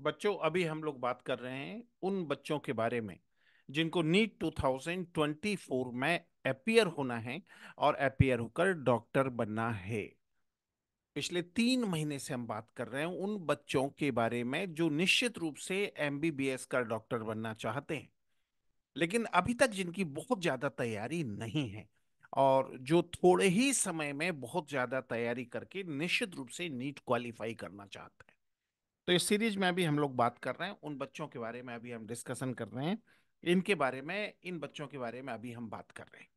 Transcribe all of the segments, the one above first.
बच्चों अभी हम लोग बात कर रहे हैं उन बच्चों के बारे में जिनको नीट 2024 में अपियर होना है और अपियर होकर डॉक्टर बनना है पिछले तीन महीने से हम बात कर रहे हैं उन बच्चों के बारे में जो निश्चित रूप से एमबीबीएस का डॉक्टर बनना चाहते हैं लेकिन अभी तक जिनकी बहुत ज़्यादा तैयारी नहीं है और जो थोड़े ही समय में बहुत ज़्यादा तैयारी करके निश्चित रूप से नीट क्वालिफाई करना चाहते हैं तो इस सीरीज में अभी हम लोग बात कर रहे हैं उन बच्चों के बारे में अभी हम डिस्कशन कर रहे हैं इनके बारे में इन बच्चों के बारे में अभी हम बात कर रहे हैं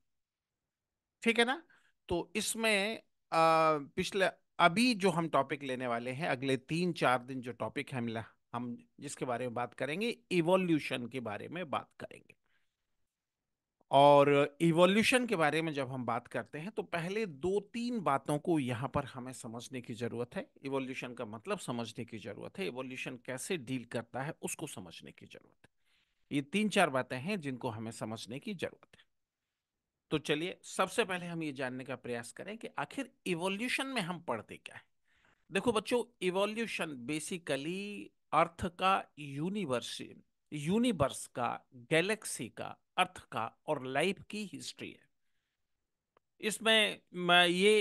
ठीक है ना तो इसमें पिछले अभी जो हम टॉपिक लेने वाले हैं अगले तीन चार दिन जो टॉपिक है हम जिसके बारे में बात करेंगे इवोल्यूशन के बारे में बात करेंगे और इवोल्यूशन के बारे में जब हम बात करते हैं तो पहले दो तीन बातों को यहाँ पर हमें समझने की ज़रूरत है इवोल्यूशन का मतलब समझने की ज़रूरत है इवोल्यूशन कैसे डील करता है उसको समझने की ज़रूरत है ये तीन चार बातें हैं जिनको हमें समझने की ज़रूरत है तो चलिए सबसे पहले हम ये जानने का प्रयास करें कि आखिर इवोल्यूशन में हम पढ़ते क्या है देखो बच्चों इवोल्यूशन बेसिकली अर्थ का यूनिवर्स यूनिवर्स का गैलेक्सी का अर्थ का और लाइफ की हिस्ट्री है इसमें मैं ये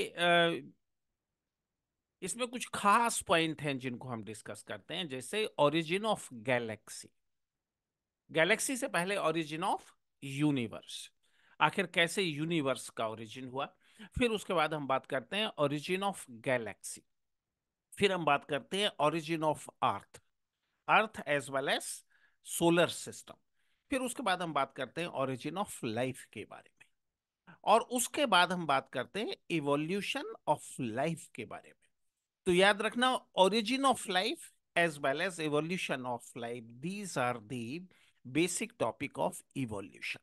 इसमें कुछ खास पॉइंट हैं जिनको हम डिस्कस करते हैं जैसे ओरिजिन ऑफ गैलेक्सी गैलेक्सी से पहले ओरिजिन ऑफ यूनिवर्स आखिर कैसे यूनिवर्स का ओरिजिन हुआ फिर उसके बाद हम बात करते हैं ओरिजिन ऑफ गैलेक्सी फिर हम बात करते हैं origin of earth earth as well as solar system फिर उसके बाद हम बात करते हैं ओरिजिन ऑफ लाइफ के बारे में और उसके बाद हम बात करते हैं इवोल्यूशन ऑफ लाइफ के बारे में तो याद रखना origin of life as well as evolution of life these are the basic topic of evolution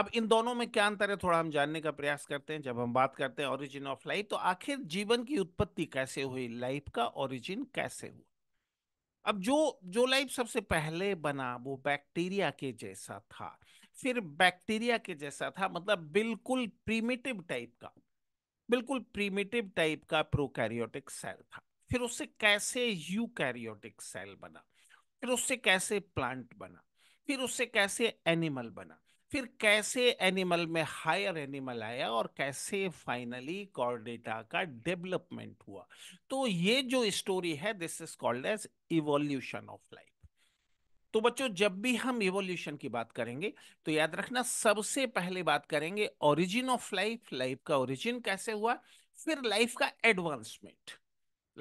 अब इन दोनों में क्या अंतर है थोड़ा हम जानने का प्रयास करते हैं जब हम बात करते हैं ओरिजिन ऑफ लाइफ तो आखिर जीवन की उत्पत्ति कैसे हुई लाइफ का ओरिजिन कैसे हुआ अब जो जो लाइफ सबसे पहले बना वो बैक्टीरिया के जैसा था फिर बैक्टीरिया के जैसा था मतलब बिल्कुल प्रीमेटिव टाइप का बिल्कुल प्रीमेटिव टाइप का प्रोकैरियोटिक सेल था फिर उससे कैसे यूकैरियोटिक सेल बना फिर उससे कैसे प्लांट बना फिर उससे कैसे एनिमल बना फिर कैसे एनिमल में हायर एनिमल आया और कैसे फाइनली कॉर्डेटा का डेवलपमेंट हुआ तो ये जो स्टोरी है this is called as evolution of life तो बच्चों जब भी हम इवोल्यूशन की बात करेंगे तो याद रखना सबसे पहले बात करेंगे ओरिजिन ऑफ लाइफ लाइफ का ओरिजिन कैसे हुआ फिर लाइफ का एडवांसमेंट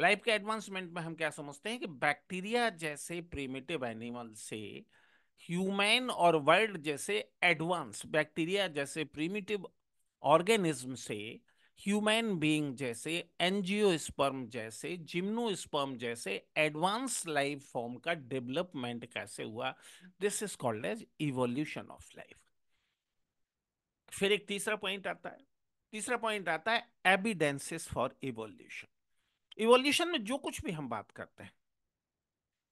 लाइफ के एडवांसमेंट में हम क्या समझते हैं कि बैक्टीरिया जैसे प्रीमेटिव एनिमल से ह्यूमैन और वर्ल्ड जैसे एडवांस बैक्टीरिया जैसे प्रीमिटिव ऑर्गेनिज्म से ह्यूमैन बीइंग जैसे स्पर्म जैसे जिम्नोस्पर्म जैसे एडवांस लाइफ फॉर्म का डेवलपमेंट कैसे हुआ this is called as evolution of life फिर एक तीसरा पॉइंट आता है तीसरा पॉइंट आता है एविडेंसेस फॉर इवोल्यूशन इवोल्यूशन में जो कुछ भी हम बात करते हैं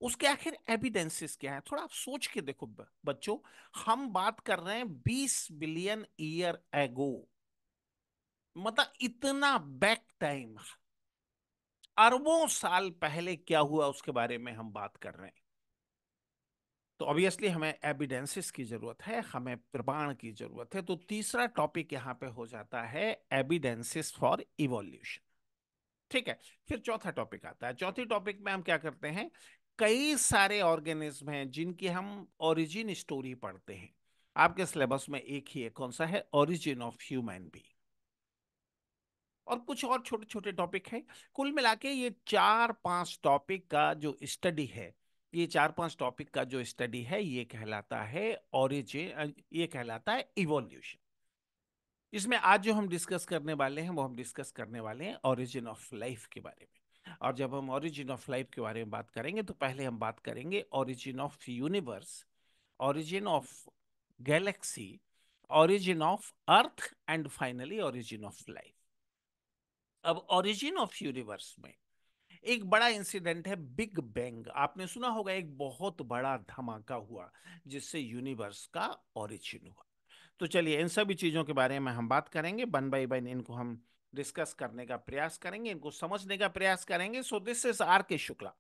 उसके आखिर एविडेंसेस क्या है थोड़ा आप सोच के देखो बच्चों हम बात कर रहे हैं 20 बिलियन ईयर एगो मतलब इतना बैक टाइम अरबों साल पहले क्या हुआ उसके बारे में हम बात कर रहे हैं तो ऑब्वियसली हमें एविडेंसेस की जरूरत है हमें प्रमाण की जरूरत है तो तीसरा टॉपिक यहां पे हो जाता है एविडेंसेस फॉर इवोल्यूशन ठीक है फिर चौथा टॉपिक आता है चौथी टॉपिक में हम क्या करते हैं कई सारे ऑर्गेनिज्म हैं जिनकी हम ओरिजिन स्टोरी पढ़ते हैं आपके सिलेबस में एक ही है कौन सा है ओरिजिन ऑफ ह्यूमन बी और कुछ और छोटे छोटे टॉपिक हैं कुल मिला के ये चार पांच टॉपिक का जो स्टडी है ये चार पांच टॉपिक का जो स्टडी है ये कहलाता है ओरिजिन ये कहलाता है इवोल्यूशन इसमें आज जो हम डिस्कस करने वाले हैं वो हम डिस्कस करने वाले हैं ओरिजिन ऑफ लाइफ के बारे में और जब हम ओरिजिन ऑफ लाइफ के बारे में बात करेंगे तो पहले हम बात करेंगे origin of universe origin of galaxy origin of earth and finally origin of life अब ओरिजिन ऑफ यूनिवर्स में एक बड़ा इंसिडेंट है बिग बैंग आपने सुना होगा एक बहुत बड़ा धमाका हुआ जिससे यूनिवर्स का ओरिजिन हुआ तो चलिए इन सभी चीज़ों के बारे में हम बात करेंगे वन बाई वन इनको हम डिस्कस करने का प्रयास करेंगे इनको समझने का प्रयास करेंगे so this is R K Shukla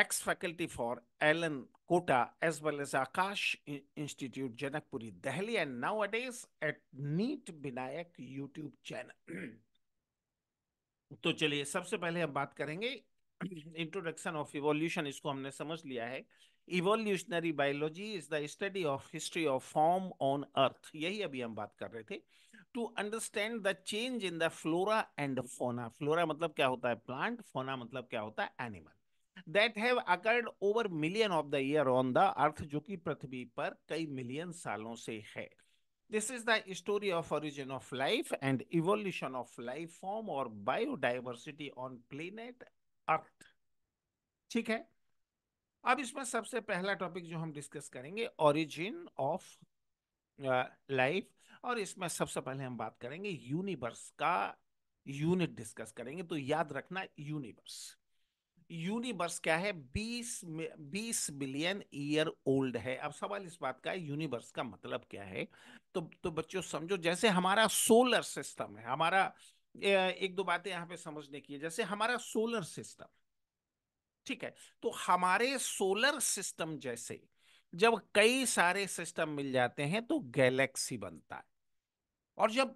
ex faculty for Allen Kota as well as Aakash institute Janakpuri Delhi and now is at NEET Vinayak YouTube channel तो चलिए सबसे पहले हम बात करेंगे इंट्रोडक्शन ऑफ इवोल्यूशन इसको हमने समझ लिया है evolutionary biology is the study of history of form on earth यही अभी हम बात कर रहे थे to understand the change in the flora and fauna flora मतलब क्या होता है प्लांट फोना मतलब क्या होता है animal that have occurred over million of the year on the earth जो कि पृथ्वी पर कई मिलियन सालों से है this is the story of origin of life and evolution of life form और बायोडाइवर्सिटी ऑन प्लेनेट अर्थ ठीक है अब इसमें सबसे पहला टॉपिक जो हम डिस्कस करेंगे ओरिजिन ऑफ लाइफ और इसमें सबसे पहले हम बात करेंगे यूनिवर्स का यूनिट डिस्कस करेंगे तो याद रखना यूनिवर्स यूनिवर्स क्या है 20 20 बिलियन ईयर ओल्ड है अब सवाल इस बात का है यूनिवर्स का मतलब क्या है तो तो बच्चों समझो जैसे हमारा सोलर सिस्टम है हमारा एक दो बातें यहाँ पे समझने की है जैसे हमारा सोलर सिस्टम ठीक है तो हमारे सोलर सिस्टम जैसे जब कई सारे सिस्टम मिल जाते हैं तो गैलेक्सी बनता है और जब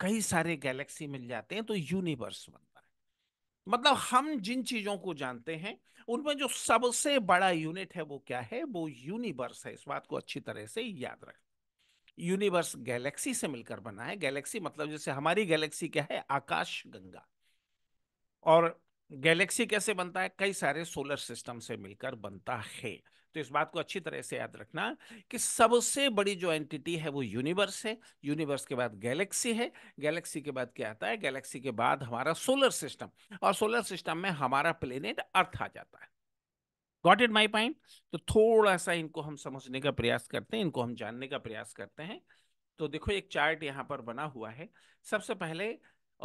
कई सारे गैलेक्सी मिल जाते हैं तो यूनिवर्स बनता है मतलब हम जिन चीजों को जानते हैं उनमें जो सबसे बड़ा यूनिट है वो क्या है वो यूनिवर्स है इस बात को अच्छी तरह से याद रखें यूनिवर्स गैलेक्सी से मिलकर बना है गैलेक्सी मतलब जैसे हमारी गैलेक्सी क्या है आकाश गंगा और गैलेक्सी कैसे बनता है कई सारे सोलर सिस्टम से मिलकर बनता है तो इस बात को अच्छी तरह से याद रखना कि सबसे बड़ी जो एंटिटी है वो यूनिवर्स है यूनिवर्स के बाद गैलेक्सी है गैलेक्सी के बाद क्या आता है गैलेक्सी के बाद हमारा सोलर सिस्टम और सोलर सिस्टम में हमारा प्लेनेट अर्थ आ जाता है गॉट इट माई पॉइंट तो थोड़ा सा इनको हम समझने का प्रयास करते हैं इनको हम जानने का प्रयास करते हैं तो देखो एक चार्ट यहाँ पर बना हुआ है सबसे पहले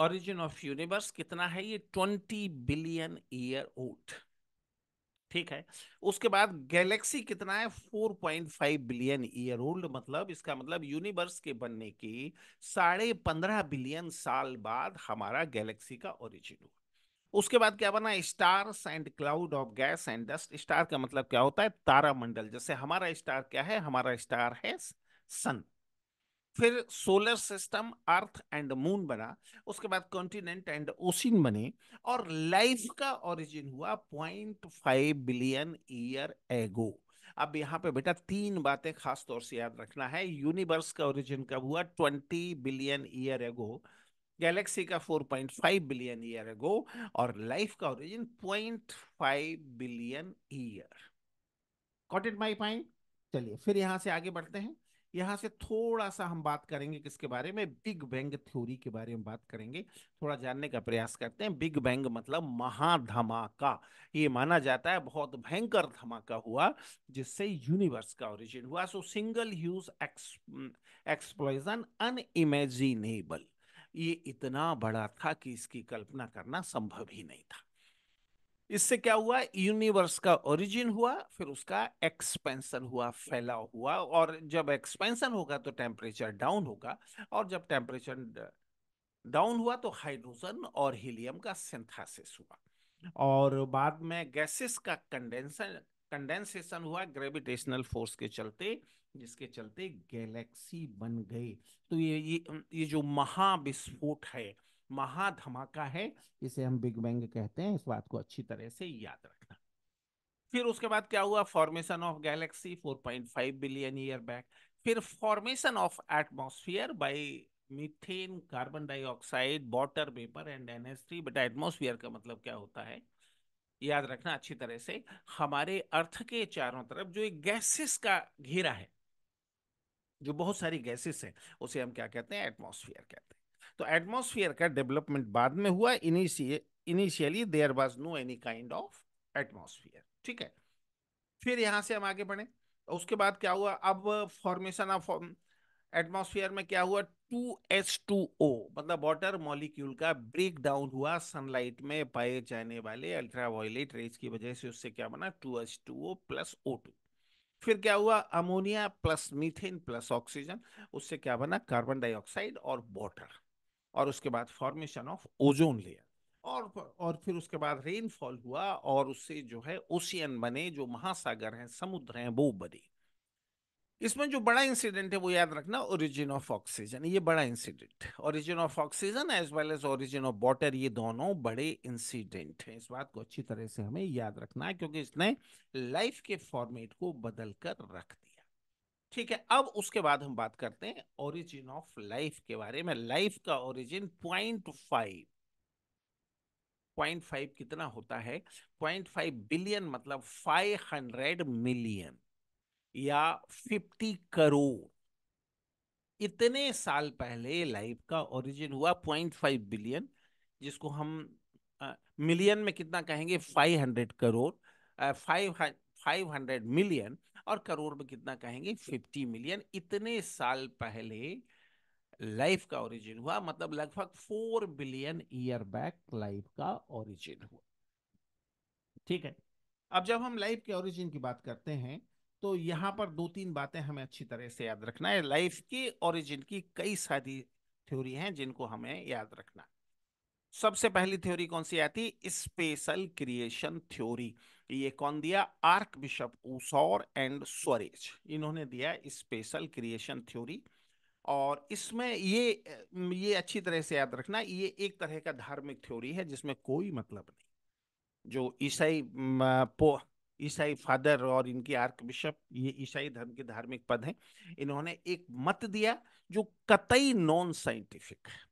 ऑरिजिन ऑफ यूनिवर्स कितना है ये ट्वेंटी बिलियन ईयर ओल्ड ठीक है उसके बाद गैलेक्सी कितना है 4.5 बिलियन ईयर ओल्ड मतलब इसका मतलब यूनिवर्स के बनने की साढ़े पंद्रह बिलियन साल बाद हमारा गैलेक्सी का ओरिजिन हुआ उसके बाद क्या बना stars and cloud of gas and dust star का मतलब क्या होता है तारामंडल जैसे हमारा स्टार क्या है हमारा स्टार है सन फिर solar system earth and moon बना उसके बाद कॉन्टिनेंट एंड ओशिन बने और लाइफ का ओरिजिन हुआ पॉइंट फाइव बिलियन ईयर एगो अब यहाँ पे बेटा तीन बातें खास तौर से याद रखना है यूनिवर्स का ओरिजिन कब हुआ twenty billion year ago galaxy का four point five billion year ago और लाइफ का origin point five billion year got it my point चलिए फिर यहां से आगे बढ़ते हैं यहाँ से थोड़ा सा हम बात करेंगे किसके बारे में बिग बैंग थ्योरी के बारे में बात करेंगे थोड़ा जानने का प्रयास करते हैं बिग बैंग मतलब महाधमाका ये माना जाता है बहुत भयंकर धमाका हुआ जिससे यूनिवर्स का ओरिजिन हुआ so single huge explosion unimaginable ये इतना बड़ा था कि इसकी कल्पना करना संभव ही नहीं था इससे क्या हुआ यूनिवर्स का ओरिजिन हुआ फिर उसका एक्सपेंशन हुआ फैलाव हुआ और जब एक्सपेंशन होगा तो टेम्परेचर डाउन होगा और जब टेम्परेचर डाउन हुआ तो हाइड्रोजन और हीलियम का सिंथेसिस हुआ और बाद में गैसेस का कंडेंसन कंडेंसेशन हुआ ग्रेविटेशनल फोर्स के चलते जिसके चलते गैलेक्सी बन गई तो ये ये ये जो महाविस्फोट है महाधमाका है इसे हम बिग बैंग कहते हैं इस बात को अच्छी तरह से याद रखना फिर उसके बाद क्या हुआ formation of galaxy 4.5 billion year back फिर formation of atmosphere by methane carbon dioxide water vapour and एनएस3 बट एटमोसफियर का मतलब क्या होता है याद रखना अच्छी तरह से हमारे अर्थ के चारों तरफ जो एक गैसेस का घेरा है जो बहुत सारी गैसेस है उसे हम क्या कहते हैं एटमोस्फियर कहते हैं तो एटमोसफियर का डेवलपमेंट बाद में हुआ initially there was no any kind of atmosphere ठीक है फिर यहाँ से हम आगे बढ़े उसके बाद क्या हुआ अब फॉर्मेशन ऑफ एटमॉस्फेयर में क्या हुआ 2H2O मतलब वाटर मॉलिक्यूल का ब्रेक डाउन हुआ सनलाइट में पाए जाने वाले अल्ट्रावायलेट रेज की वजह से उससे क्या बना 2H2O प्लस ओ टू फिर क्या हुआ ammonia plus methane plus oxygen उससे क्या बना कार्बन डाइऑक्साइड और वाटर और उसके बाद फॉर्मेशन ऑफ ओजोन लेयर और और फिर उसके बाद रेनफॉल हुआ और उससे जो है ओशियन बने जो महासागर हैं समुद्र हैं वो बने इसमें जो बड़ा इंसिडेंट है वो याद रखना ओरिजिन ऑफ ऑक्सीजन ये बड़ा incident origin of oxygen as well as origin of water ये दोनों बड़े इंसिडेंट हैं इस बात को अच्छी तरह से हमें याद रखना है क्योंकि इसने लाइफ के फॉर्मेट को बदल कर रख दिया ठीक है अब उसके बाद हम बात करते हैं ओरिजिन ऑफ लाइफ के बारे में लाइफ का origin point five point five कितना होता है पॉइंट फाइव बिलियन मतलब फाइव हंड्रेड मिलियन या फिफ्टी करोड़ इतने साल पहले लाइफ का ओरिजिन हुआ पॉइंट फाइव बिलियन जिसको हम मिलियन में कितना कहेंगे five hundred crore five five hundred million और करोड़ में कितना कहेंगे फिफ्टी मिलियन इतने साल पहले लाइफ का ओरिजिन हुआ मतलब लगभग four billion year back life का ओरिजिन हुआ ठीक है अब जब हम लाइफ के ओरिजिन की बात करते हैं तो यहाँ पर दो तीन बातें हमें अच्छी तरह से याद रखना है लाइफ के ओरिजिन की कई सारी थ्योरी हैं जिनको हमें याद रखना सबसे पहली थ्योरी कौन सी आती स्पेशल क्रिएशन थ्योरी ये कौन दिया archbishop Ussher and Suarez इन्होंने दिया स्पेशल क्रिएशन थ्योरी और इसमें ये ये अच्छी तरह से याद रखना ये एक तरह का धार्मिक थ्योरी है जिसमें कोई मतलब नहीं जो ईसाई पो ईसाई फादर और इनकी आर्क बिशप ये ईसाई धर्म के धार्मिक पद हैं इन्होंने एक मत दिया जो कतई नॉन साइंटिफिक है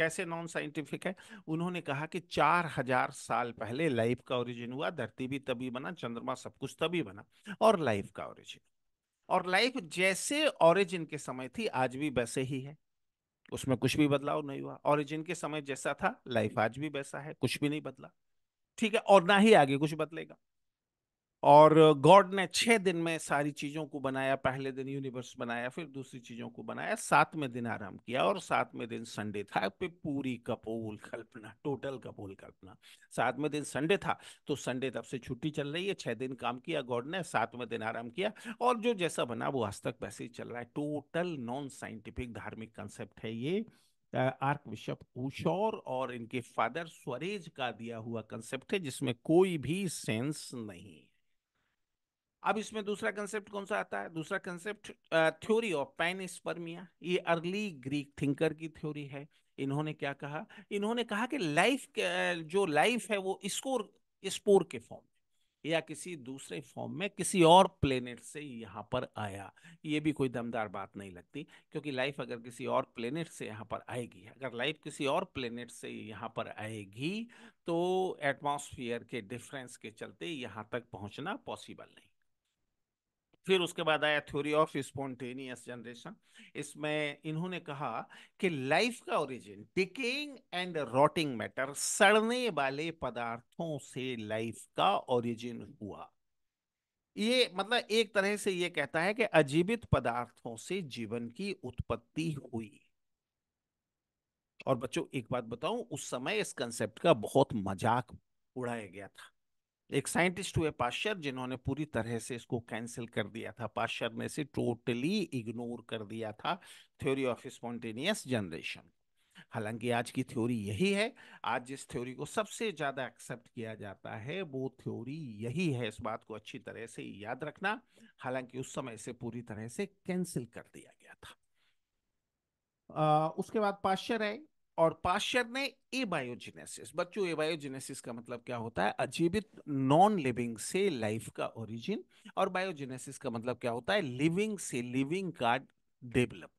कैसे नॉन साइंटिफिक है उन्होंने कहा कि चार हजार साल पहले लाइफ का ओरिजिन हुआ धरती भी तभी बना चंद्रमा सब कुछ तभी बना और लाइफ का ओरिजिन और लाइफ जैसे ओरिजिन के समय थी आज भी वैसे ही है उसमें कुछ भी बदलाव नहीं हुआ ओरिजिन के समय जैसा था लाइफ आज भी वैसा है कुछ भी नहीं बदला ठीक है और ना ही आगे कुछ बदलेगा और गॉड ने छह दिन में सारी चीजों को बनाया पहले दिन यूनिवर्स बनाया फिर दूसरी चीजों को बनाया सातवें दिन आराम किया और सातवें दिन संडे था पे पूरी कपोल कल्पना टोटल कपोल कल्पना सातवें दिन संडे था तो संडे तब से छुट्टी चल रही है छह दिन काम किया गॉड ने सातवें दिन आराम किया और जो जैसा बना वो आज तक वैसे ही चल रहा है टोटल नॉन साइंटिफिक धार्मिक कंसेप्ट है ये आर्क बिशप उशोर और इनके फादर स्वरेज का दिया हुआ कंसेप्ट है जिसमें कोई भी सेंस नहीं अब इसमें दूसरा कंसेप्ट कौन सा आता है दूसरा concept theory of panspermia ये अर्ली ग्रीक थिंकर की थ्योरी है इन्होंने क्या कहा इन्होंने कहा कि लाइफ जो लाइफ है वो स्कोर स्पोर के फॉर्म में या किसी दूसरे फॉर्म में किसी और प्लेनेट से यहाँ पर आया ये भी कोई दमदार बात नहीं लगती क्योंकि लाइफ अगर किसी और प्लेनेट से यहाँ पर आएगी अगर लाइफ किसी और प्लेनेट से यहाँ पर आएगी तो एटमॉस्फेयर के डिफरेंस के चलते यहाँ तक पहुँचना पॉसिबल नहीं फिर उसके बाद आया थ्योरी ऑफ स्पॉन्टेनियस जनरेशन इसमें इन्होंने कहा कि लाइफ का origin decaying and rotting matter सड़ने वाले पदार्थों से लाइफ का ओरिजिन हुआ ये मतलब एक तरह से ये कहता है कि अजीवित पदार्थों से जीवन की उत्पत्ति हुई और बच्चों एक बात बताऊं उस समय इस कंसेप्ट का बहुत मजाक उड़ाया गया था एक साइंटिस्ट हुए पाश्चर जिन्होंने पूरी तरह से इसको कैंसिल कर दिया था पाश्चर ने इसे टोटली इग्नोर कर दिया था थ्योरी ऑफ स्पॉन्टेनियस जनरेशन हालांकि आज की थ्योरी यही है आज जिस थ्योरी को सबसे ज़्यादा एक्सेप्ट किया जाता है वो थ्योरी यही है इस बात को अच्छी तरह से याद रखना हालांकि उस समय से पूरी तरह से कैंसिल कर दिया गया था आ, उसके बाद पाश्चर है और पाश्चर ने एबायोजेनेसिस बच्चों एबायोजेनेसिस का मतलब क्या होता है अजीवित नॉन लिविंग से लाइफ का ओरिजिन और बायोजेनेसिस का मतलब क्या होता है लिविंग से लिविंग का डेवलपमेंट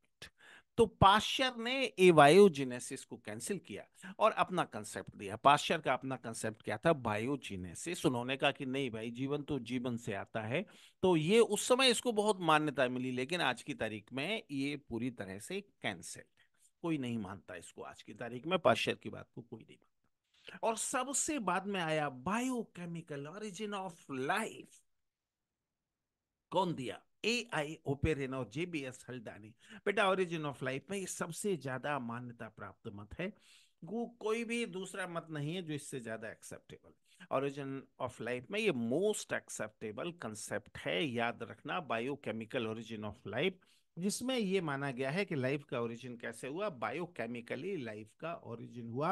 तो पाश्चर ने एबायोजेनेसिस को कैंसिल किया और अपना कंसेप्ट दिया पाश्चर का अपना कंसेप्ट क्या था बायोजेनेसिस उन्होंने कहा कि नहीं भाई जीवन तो जीवन से आता है तो ये उस समय इसको बहुत मान्यता मिली लेकिन आज की तारीख में ये पूरी तरह से कैंसिल्ड कोई नहीं मानता इसको आज की तारीख में पाश्चर की बात को कोई नहीं मानता और सबसे बाद में आया बायोकेमिकल ऑरिजिन ऑफ लाइफ कौन दिया ए आई ओपेरेन और जेबीएस हल्दानी बेटा ओरिजिन ऑफ लाइफ में ये सबसे ज्यादा मान्यता प्राप्त मत है वो कोई भी दूसरा मत नहीं है जो इससे ज्यादा एक्सेप्टेबल ओरिजिन ऑफ लाइफ में ये मोस्ट एक्सेप्टेबल कंसेप्ट है याद रखना बायोकेमिकल ओरिजिन ऑफ लाइफ जिसमें ये माना गया है कि लाइफ का ओरिजिन कैसे हुआ बायोकेमिकली लाइफ का ओरिजिन हुआ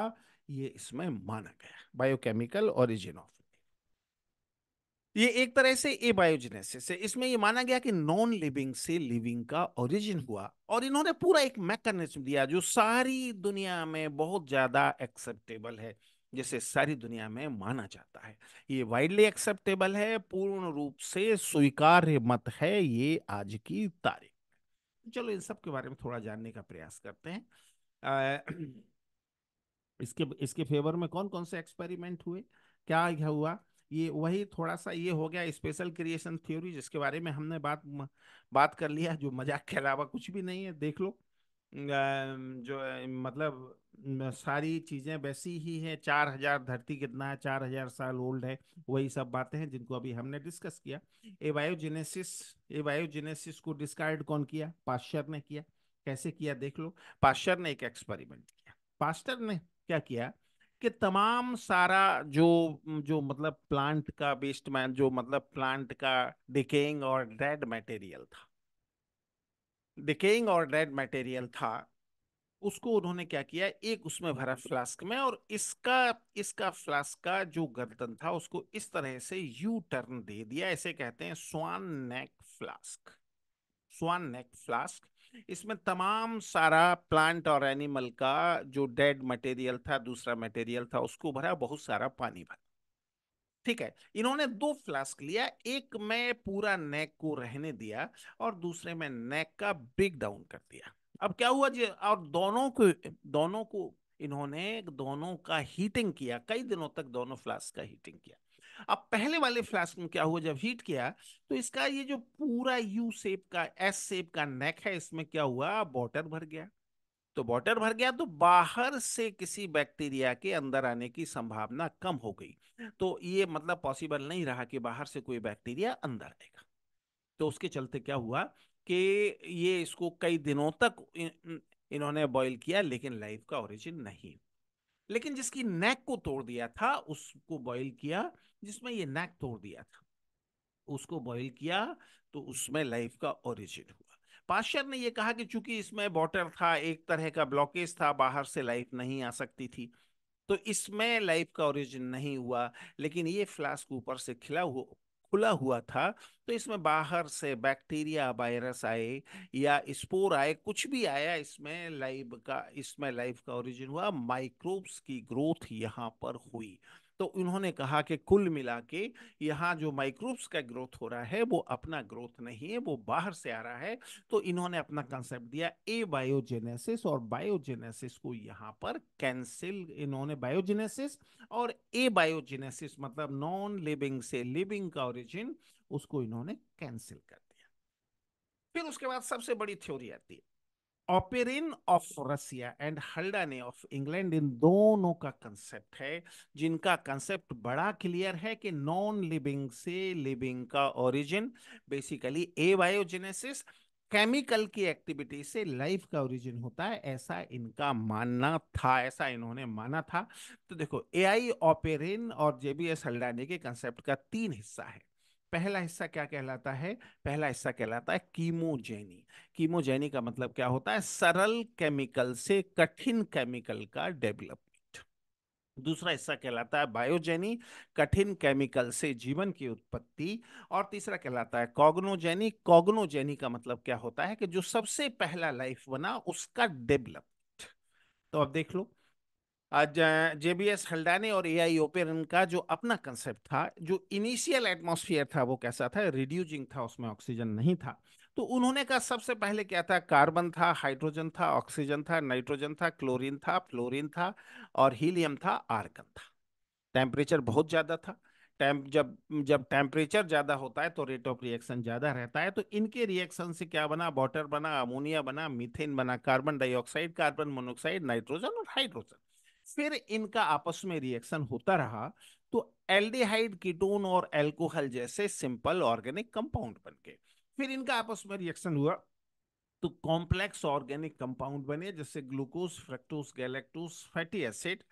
ये इसमें माना गया बायोकेमिकल ओरिजिन ऑफ ये एक तरह से ए बायोजेनेसिस है इसमें ये माना गया कि नॉन लिविंग से लिविंग का ओरिजिन हुआ और इन्होंने पूरा एक मैकेनिज्म दिया जो सारी दुनिया में बहुत ज़्यादा एक्सेप्टेबल है जिसे सारी दुनिया में माना जाता है ये वाइडली एक्सेप्टेबल है पूर्ण रूप से स्वीकार्य मत है ये आज की तारीख तो चलो इन सब के बारे में थोड़ा जानने का प्रयास करते हैं आ, इसके इसके फेवर में कौन कौन से एक्सपेरिमेंट हुए क्या क्या हुआ ये वही थोड़ा सा ये हो गया स्पेशल क्रिएशन थ्योरी जिसके बारे में हमने बात बात कर लिया जो मजाक के अलावा कुछ भी नहीं है देख लो जो मतलब सारी चीजें वैसी ही हैं चार हजार धरती कितना है चार हजार साल ओल्ड है वही सब बातें हैं जिनको अभी हमने डिस्कस किया एवायोजेनेसिस एवायोजेनेसिस को डिस्कार्ड कौन किया पाश्चर ने किया कैसे किया देख लो पाश्चर ने एक एक्सपेरिमेंट किया पास्टर ने क्या किया कि तमाम सारा जो जो मतलब प्लांट का वेस्ट मैन जो मतलब प्लांट का डिकेइंग और डेड मटेरियल था डिकेइंग और डेड मटेरियल था उसको उन्होंने क्या किया एक उसमें भरा फ्लास्क में और इसका इसका फ्लास्क का जो गर्दन था उसको इस तरह से यू टर्न दे दिया ऐसे कहते हैं स्वान नेक फ्लास्क स्वान नेक फ्लास्क इसमें तमाम सारा प्लांट और एनिमल का जो डेड मटेरियल था दूसरा मटेरियल था उसको भरा बहुत सारा पानी भरा ठीक है इन्होंने दो फ्लास्क लिया एक में पूरा नेक को रहने दिया और दूसरे में नेक का ब्रेक डाउन कर दिया अब क्या हुआ जी और दोनों को दोनों को इन्होंने दोनों का हीटिंग किया कई दिनों तक दोनों फ्लास्क का हीटिंग किया अब पहले वाले फ्लास्क में क्या हुआ जब हीट किया तो इसका ये जो पूरा यू सेप का एस सेप का नेक है इसमें क्या हुआ वॉटर भर गया तो वॉटर भर गया तो बाहर से किसी बैक्टीरिया के अंदर आने की संभावना कम हो गई तो ये मतलब पॉसिबल नहीं रहा कि बाहर से कोई बैक्टीरिया अंदर आएगा तो उसके चलते क्या हुआ कि ये इसको कई दिनों तक इन, इन्होंने बॉइल किया लेकिन लाइफ का ओरिजिन नहीं लेकिन जिसकी नेक को तोड़ दिया था उसको बॉइल किया जिसमें ये नेक तोड़ दिया था उसको बॉइल किया तो उसमें लाइफ का ओरिजिन हुआ पाशर ने यह कहा कि चूंकि इसमें वॉटर था एक तरह का ब्लॉकेज था बाहर से लाइफ नहीं आ सकती थी तो इसमें लाइफ का ओरिजिन नहीं हुआ लेकिन ये फ्लास्क ऊपर से खिला हुआ खुला हुआ था तो इसमें बाहर से बैक्टीरिया वायरस आए या स्पोर आए कुछ भी आया इसमें लाइफ का इसमें लाइफ का ओरिजिन हुआ माइक्रोब्स की ग्रोथ यहाँ पर हुई तो उन्होंने कहा कि कुल मिला के यहाँ जो माइक्रोब्स का ग्रोथ हो रहा है वो अपना ग्रोथ नहीं है वो बाहर से आ रहा है तो इन्होंने अपना कंसेप्ट दिया ए बायोजेनेसिस और बायोजेनेसिस को यहाँ पर कैंसिल इन्होंने बायोजेनेसिस और ए बायोजेनेसिस मतलब नॉन लिविंग से लिविंग का ओरिजिन उसको इन्होंने कैंसिल कर दिया फिर उसके बाद सबसे बड़ी थ्योरी आती है Oparin of Russia and Haldane of England इन दोनों का कंसेप्ट है जिनका कंसेप्ट बड़ा क्लियर है कि नॉन लिविंग से लिविंग का ओरिजिन बेसिकली एबायोजेनेसिस केमिकल की एक्टिविटी से लाइफ का ओरिजिन होता है ऐसा इनका मानना था ऐसा इन्होंने माना था तो देखो ए आई ऑपेरिन और जेबीएस हल्डाने के कंसेप्ट का तीन हिस्सा है पहला हिस्सा क्या कहलाता है पहला हिस्सा कहलाता है कीमोजेनी कीमोजेनी का मतलब क्या होता है सरल केमिकल से कठिन केमिकल का डेवलपमेंट दूसरा हिस्सा कहलाता है बायोजेनी कठिन केमिकल से जीवन की उत्पत्ति और तीसरा कहलाता है कॉग्नोजेनी कॉग्नोजेनी का मतलब क्या होता है कि जो सबसे पहला लाइफ बना उसका डेवलपमेंट तो अब देख लो जेबीएस हल्डाने और एआई ओपेरन का जो अपना कंसेप्ट था जो इनिशियल एटमॉस्फेयर था वो कैसा था रिड्यूजिंग था उसमें ऑक्सीजन नहीं था तो उन्होंने कहा सबसे पहले क्या था कार्बन था हाइड्रोजन था ऑक्सीजन था नाइट्रोजन था क्लोरीन था फ्लोरीन था और हीलियम था आर्गन था टेम्परेचर बहुत ज़्यादा था टेम्प जब जब टेम्परेचर ज़्यादा होता है तो रेट ऑफ रिएक्शन ज़्यादा रहता है तो इनके रिएक्शन से क्या बना वॉटर बना अमोनिया बना मीथेन बना carbon dioxide carbon monoxide nitrogen और हाइड्रोजन फिर इनका आपस में रिएक्शन होता रहा तो एल्डिहाइड कीटोन और एल्कोहल जैसे सिंपल ऑर्गेनिक कंपाउंड बन गए फिर इनका आपस में रिएक्शन हुआ तो कॉम्प्लेक्स ऑर्गेनिक कंपाउंड बने जैसे glucose fructose galactose fatty acid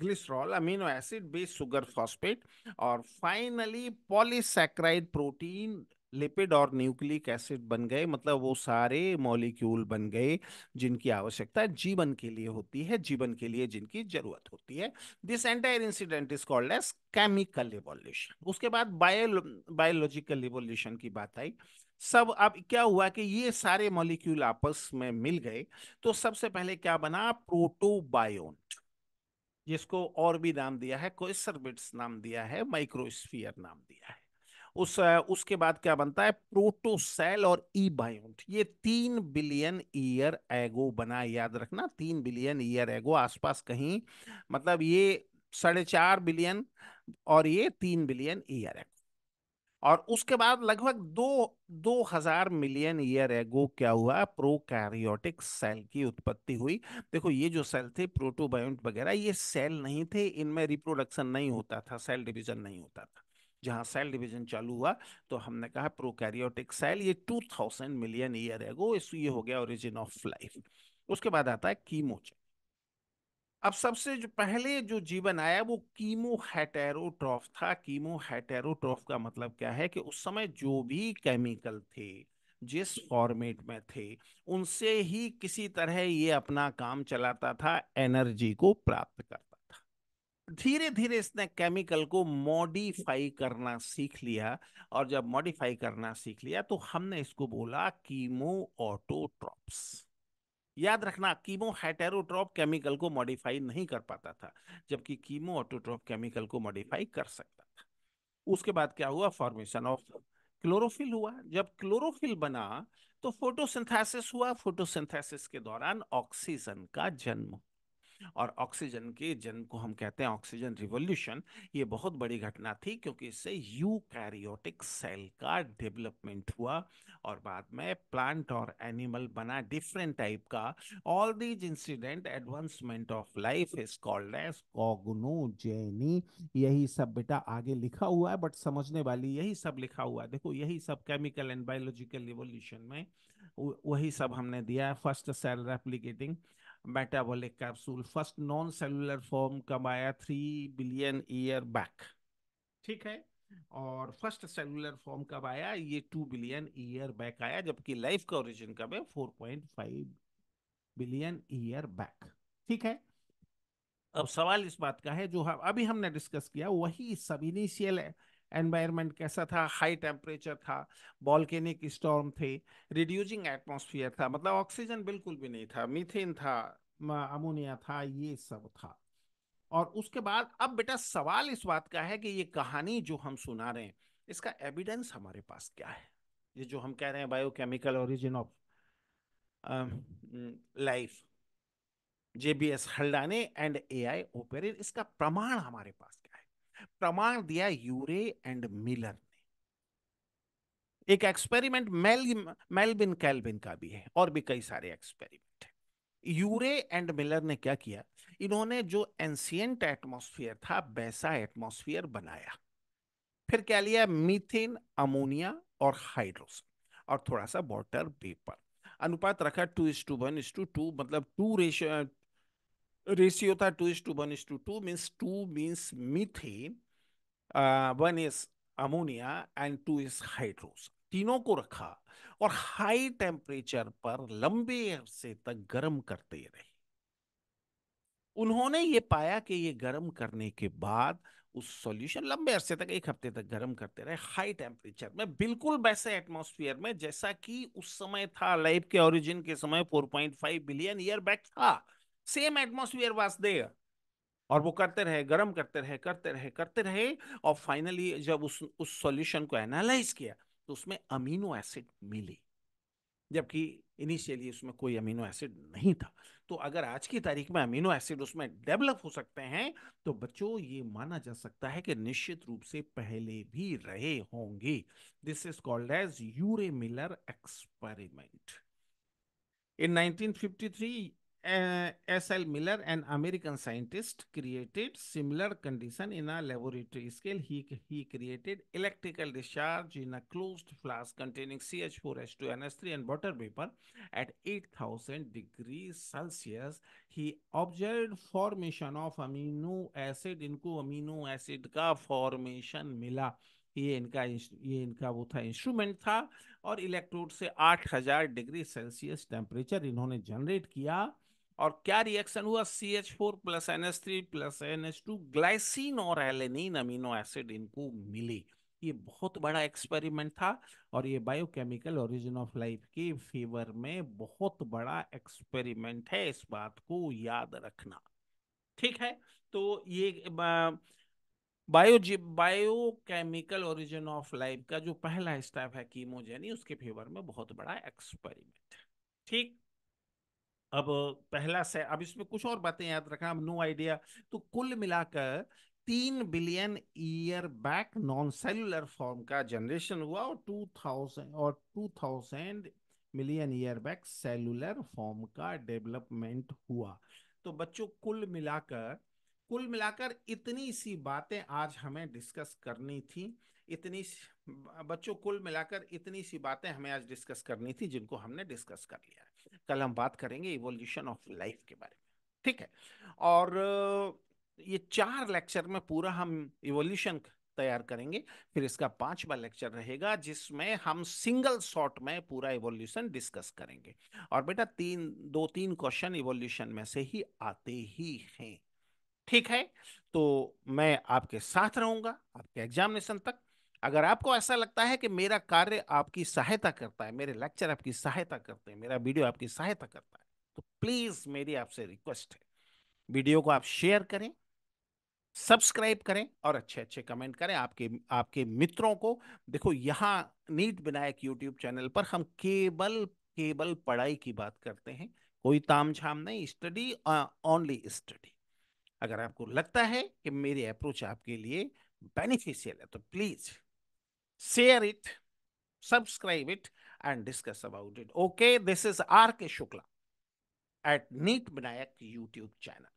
glycerol amino acid base sugar phosphate और फाइनली पॉलीसैक्राइड प्रोटीन लिपिड और न्यूक्लिक एसिड बन गए मतलब वो सारे मॉलिक्यूल बन गए जिनकी आवश्यकता जीवन के लिए होती है जीवन के लिए जिनकी जरूरत होती है this entire incident is called as chemical evolution उसके बाद बायो बायोलॉजिकल इवोल्यूशन की बात आई सब अब क्या हुआ कि ये सारे मॉलिक्यूल आपस में मिल गए तो सबसे पहले क्या बना प्रोटोबायोट जिसको और भी नाम दिया है कोइसरबिट्स नाम दिया है माइक्रोस्फियर नाम दिया है उस उसके बाद क्या बनता है प्रोटोसेल और ई बायोट ये तीन बिलियन ईयर एगो बना याद रखना तीन बिलियन ईयर एगो आसपास कहीं मतलब ये साढ़े चार बिलियन और ये तीन बिलियन ईयर एगो और उसके बाद लगभग दो दो हजार मिलियन ईयर एगो क्या हुआ प्रोकैरियोटिक सेल की उत्पत्ति हुई देखो ये जो सेल थे प्रोटोबायोट वगैरह ये सेल नहीं थे इनमें रिप्रोडक्शन नहीं होता था सेल डिवीजन नहीं होता था जहाँ सेल डिवीजन चालू हुआ तो हमने कहा प्रोकैरियोटिक सेल ये 2000 मिलियन ईयर है वो इस ये हो गया ओरिजिन ऑफ लाइफ उसके बाद आता है कीमोचेन अब सबसे जो पहले जो जीवन आया वो कीमो हैटेरोट्रॉफ था कीमो हैटेरोट्रॉफ का मतलब क्या है कि उस समय जो भी केमिकल थे जिस फॉर्मेट में थे उनसे ही किसी तरह ये अपना काम चलाता था एनर्जी को प्राप्त कर धीरे धीरे इसने केमिकल को हम्म। मॉडिफाई करना सीख लिया और जब मॉडिफाई करना सीख लिया तो हमने इसको बोला कीमो ऑटोट्रॉप्स याद रखना कीमो हाइटेरोट्रॉप केमिकल को मॉडिफाई नहीं कर पाता था जबकि कीमो ऑटोट्रॉप केमिकल को मॉडिफाई कर सकता था उसके बाद क्या हुआ फॉर्मेशन ऑफ क्लोरोफिल हुआ जब क्लोरोफिल बना तो फोटोसिंथेसिस हुआ फोटोसिंथेसिस के दौरान ऑक्सीजन का जन्म और ऑक्सीजन के जन्म को हम कहते हैं ऑक्सीजन रिवोल्यूशन ये बहुत बड़ी घटना थी क्योंकि इससे यूकैरियोटिक सेल का डेवलपमेंट हुआ और बाद में प्लांट और एनिमल बना डिफरेंट टाइप का all these incident advancement of life is called as cognogeny यही सब बेटा आगे लिखा हुआ है बट समझने वाली यही सब लिखा हुआ है देखो यही सब केमिकल एंड बायोलॉजिकल रिवोल्यूशन में वही सब हमने दिया है first cell replicating metabolic capsule first non cellular form कमाया थ्री बिलियन ईयर बैक ठीक है और फर्स्ट सेलुलर फॉर्म कब आया ये टू बिलियन ईयर बैक आया जबकि लाइफ का ओरिजिन कब है four point five billion year back ठीक है अब सवाल इस बात का है जो हाँ, अभी हमने डिस्कस किया वही सब इनिशियल है एनवायरमेंट कैसा था हाई टेम्परेचर था बॉल्केनिक स्टॉर्म थे रिड्यूजिंग एटमोसफियर था मतलब ऑक्सीजन बिल्कुल भी नहीं था मीथेन था अमोनिया था ये सब था और उसके बाद अब बेटा सवाल इस बात का है कि ये कहानी जो हम सुना रहे हैं इसका एविडेंस हमारे पास क्या है ये जो हम कह रहे हैं biochemical origin of life J B S Haldane and A I Oparin इसका प्रमाण हमारे पास प्रमाण दिया यूरे एंड मिलर ने एक एक्सपेरिमेंट मेल मेलबिन कैलबिन का भी है और भी कई सारे एक्सपेरिमेंट है यूरे एंड मिलर ने क्या किया इन्होंने जो एंसियंट एटमोस्फियर था वैसा एटमोस्फियर बनाया फिर क्या लिया मीथेन अमोनिया और हाइड्रोजन और थोड़ा सा वॉटर वेपर अनुपात रखा two is to one is to two मतलब टू रेशियो रेशियो था two is to one is to two means two means methane one is ammonia and two is हाइड्रोस तीनों को रखा और हाई टेम्परेचर पर लंबे अरसे तक गर्म करते रहे उन्होंने ये पाया कि ये गर्म करने के बाद उस सॉल्यूशन लंबे अरसे तक एक हफ्ते तक गर्म करते रहे हाई टेम्परेचर में बिल्कुल वैसे एटमॉस्फेयर में जैसा कि उस समय था लाइफ के ओरिजिन के समय 4.5 बिलियन ईयर बैक था सेम एटमोसफियर वाज देयर और वो करते रहे गर्म करते रहे करते रहे करते रहे और फाइनली जब उस उस सॉल्यूशन को एनालाइज किया तो उसमें अमीनो एसिड मिली जबकि इनिशियली उसमें कोई अमीनो एसिड नहीं था तो अगर आज की तारीख में अमीनो एसिड उसमें डेवलप हो सकते हैं तो बच्चों ये माना जा सकता है कि निश्चित रूप से पहले भी रहे होंगे this is called as Urey Miller experiment in 1953 uh, S.L. Miller, an American scientist, created similar condition in a laboratory scale. He, he created electrical discharge in a closed flask containing CH4H2NH3 and water vapor at 8000 degrees Celsius. He observed formation of amino acid. इनको amino acid का formation मिला ये इनका ये इनका वो था instrument था और इलेक्ट्रोड से 8000 डिग्री सेल्सियस टेम्परेचर इन्होंने जनरेट किया और क्या रिएक्शन हुआ C H four plus N S three plus N S two glycine और एलेनिन अमीनो एसिड इनको मिली ये बहुत बड़ा एक्सपेरिमेंट था और ये बायोकेमिकल ओरिजिन ऑफ लाइफ के फेवर में बहुत बड़ा एक्सपेरिमेंट है इस बात को याद रखना ठीक है तो ये bio biochemical origin of life का जो पहला स्टेप है कीमोजेनी उसके फेवर में बहुत बड़ा एक्सपेरिमेंट ठीक अब पहला से अब इसमें कुछ और बातें याद रखना अब नो आइडिया तो कुल मिलाकर तीन billion year back non cellular form का जनरेशन हुआ और टू थाउजेंड और two thousand million year back cellular form का डेवलपमेंट हुआ तो बच्चों कुल मिलाकर कुल मिलाकर इतनी सी बातें आज हमें डिस्कस करनी थी इतनी बच्चों कुल मिलाकर इतनी सी बातें हमें आज डिस्कस करनी थी जिनको हमने डिस्कस कर लिया कल हम बात करेंगे इवोल्यूशन ऑफ लाइफ के बारे में ठीक है और ये चार लेक्चर में पूरा हम इवोल्यूशन तैयार करेंगे फिर इसका पांचवा लेक्चर रहेगा जिसमें हम सिंगल शॉट में पूरा इवोल्यूशन डिस्कस करेंगे और बेटा तीन दो तीन क्वेश्चन इवोल्यूशन में से ही आते ही हैं ठीक है तो मैं आपके साथ रहूंगा आपके एग्जामिनेशन तक अगर आपको ऐसा लगता है कि मेरा कार्य आपकी सहायता करता है मेरे लेक्चर आपकी सहायता करते हैं मेरा वीडियो आपकी सहायता करता है तो प्लीज मेरी आपसे रिक्वेस्ट है वीडियो को आप शेयर करें सब्सक्राइब करें और अच्छे अच्छे कमेंट करें आपके आपके मित्रों को देखो यहाँ नीट विनायक यूट्यूब चैनल पर हम केवल केवल पढ़ाई की बात करते हैं कोई ताम झाम नहीं स्टडी ओनली स्टडी अगर आपको लगता है कि मेरी अप्रोच आपके लिए बेनिफिशियल है तो please share it, subscribe it, and discuss about it. Okay, this is R.K. Shukla at Neat Binayak YouTube channel.